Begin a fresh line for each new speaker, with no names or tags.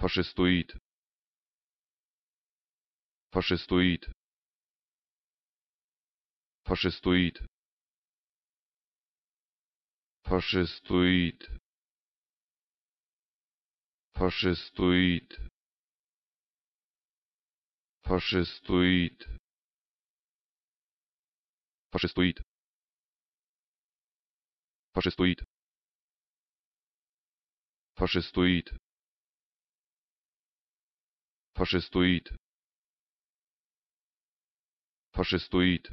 фашистоид фашистоид фашистоид фашистоид фашистоид фашистоид фашистоид фашистоид фашистоид Фашистоид. Фашистоид.